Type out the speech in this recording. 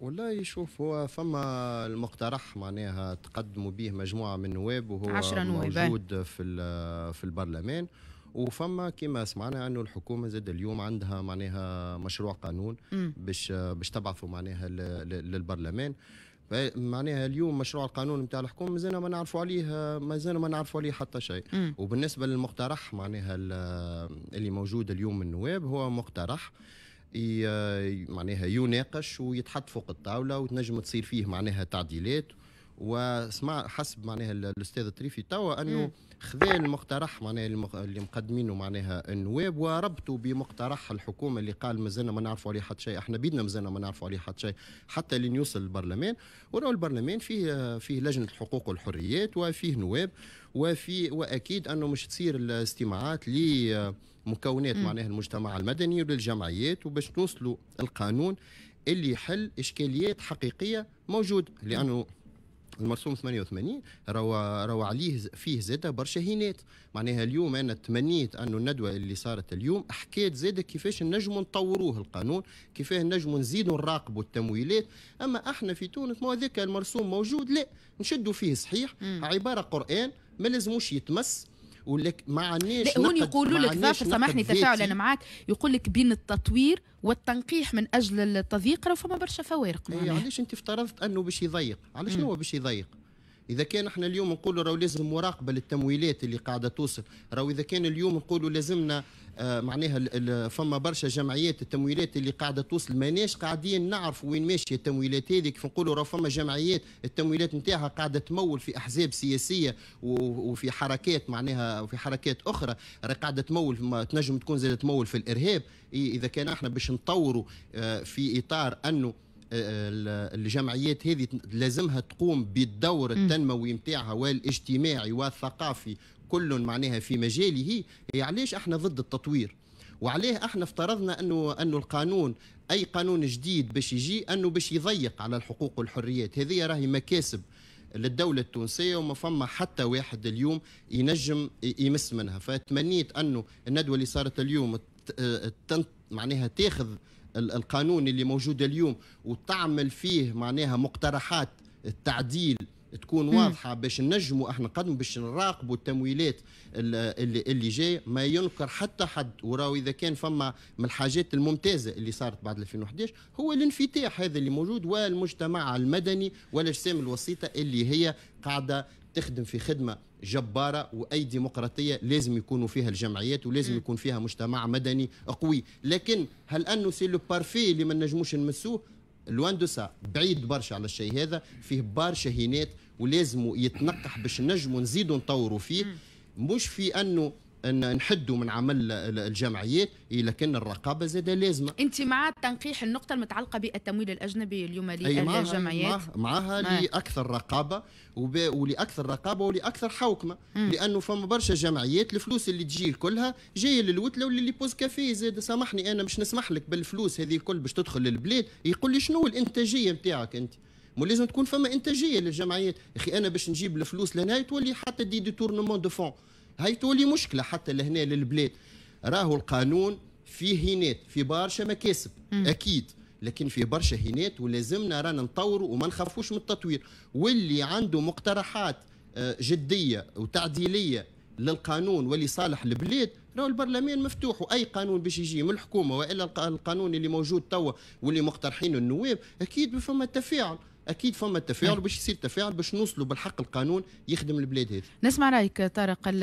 والله شوف هو فما المقترح معناها تقدموا به مجموعه من النواب وهو عشرة موجود في في البرلمان وفما كما سمعنا انه الحكومه زاد اليوم عندها معناها مشروع قانون باش باش تبعثوا معناها للبرلمان معناها اليوم مشروع القانون نتاع الحكومه مازلنا ما نعرفوا عليه مازلنا ما نعرفوا عليه حتى شيء وبالنسبه للمقترح معناها اللي موجود اليوم من النواب هو مقترح معناها يناقش ويتحط فوق الطاوله وتنجم تصير فيه معناها تعديلات وسمع حسب معناها الاستاذ الطريفي توا انه خذا المقترح معناها اللي مقدمينه معناها النواب وربطوا بمقترح الحكومه اللي قال مازلنا ما نعرفوا عليه حتى شيء احنا بيدنا مازلنا ما نعرفوا عليه حتى شيء حتى لين يوصل البرلمان وراه البرلمان فيه فيه لجنه الحقوق والحريات وفيه نواب وفي واكيد انه مش تصير الاستماعات لمكونات معناها المجتمع المدني وللجمعيات وباش توصلوا القانون اللي يحل اشكاليات حقيقيه موجوده لانه المرسوم 88 راهو راهو عليه فيه زاده برشا هينات معناها اليوم انا تمنيت انه الندوه اللي صارت اليوم حكيت زاده كيفاش نجموا نطوروه القانون كيفاه نجموا نزيدوا نراقبوا التمويلات اما احنا في تونس ما هذاك المرسوم موجود لا نشدوا فيه صحيح عباره قران ما لازموش يتمس ولك ما عنيش هون يقولوا لك ظافر سامحني تفاعل انا معاك يقول لك بين التطوير والتنقيح من اجل التضييق راه فما برشا فوارق إيه، معناها علاش انت افترضت انه باش يضيق علاش هو باش يضيق اذا كان احنا اليوم نقولوا راهو لازم مراقبه للتمويلات اللي قاعده توصل راهو اذا كان اليوم نقولوا لازمنا آه معناها فما برشا جمعيات التمويلات اللي قاعده توصل ماناش قاعدين نعرف وين ماشيه التمويلات هذه كيف نقولوا راهو فما جمعيات التمويلات نتاعها قاعده تمول في احزاب سياسيه وفي حركات معناها وفي حركات اخرى راه قاعده تمول تنجم تكون زاد تمول في الارهاب اذا كان احنا باش نطوروا آه، في اطار انه الجمعيات هذه لازمها تقوم بالدور التنموي نتاعها والاجتماعي والثقافي كل معناها في مجاله هي يعني علاش احنا ضد التطوير وعليه احنا افترضنا انه انه القانون اي قانون جديد باش يجي انه باش يضيق على الحقوق والحريات هذه راهي مكاسب للدولة التونسية وما فما حتى واحد اليوم ينجم يمس منها فتمنيت أنه الندوة اللي صارت اليوم معناها تاخذ القانون اللي موجود اليوم وتعمل فيه معناها مقترحات التعديل تكون واضحه باش نجموا احنا قدم باش نراقبوا التمويلات اللي اللي جاي ما ينكر حتى حد وراو اذا كان فما من الحاجات الممتازه اللي صارت بعد 2011 هو الانفتاح هذا اللي موجود والمجتمع المدني والاجسام الوسيطه اللي هي قاعده تخدم في خدمه جباره واي ديمقراطيه لازم يكونوا فيها الجمعيات ولازم يكون فيها مجتمع مدني قوي لكن هل انه سي لو بارفي اللي ما نجموش نمسوه لوان دو سا بعيد برشا على الشيء هذا فيه برشا هينات ولازم يتنقح باش نجموا نزيدوا نطوروا فيه مش في انه ان نحدوا من عمل الجمعيات لكن الرقابه زاد لازمه انت مع تنقيح النقطه المتعلقه بالتمويل الاجنبي اليوم للجمعيات معها, معها لاكثر رقابه ولاكثر رقابه ولاكثر حوكمه مم. لانه فما برشا جمعيات الفلوس اللي تجي كلها جايه للوتله واللي بوز كافيه زاد سامحني انا مش نسمح لك بالفلوس هذه الكل باش تدخل للبلاد يقول لي شنو الانتاجيه نتاعك انت مو لازم تكون فما انتاجيه للجمعيات اخي انا باش نجيب الفلوس لهنا تولي حتى دي ديتورنمون دو فون هاي تولي مشكله حتى لهنا للبلاد راهو القانون فيه هينات في برشا مكاسب اكيد لكن في برشا هينات ولازمنا رانا نطوروا وما نخافوش من التطوير واللي عنده مقترحات آه، جديه وتعديليه للقانون واللي صالح البلاد راهو البرلمان مفتوح واي قانون باش يجي من الحكومه والا القانون اللي موجود توا واللي مقترحينه النواب اكيد فما تفاعل اكيد فما تفاعل باش يصير تفاعل باش نوصلوا بالحق القانون يخدم البلاد هذه نسمع رايك طارق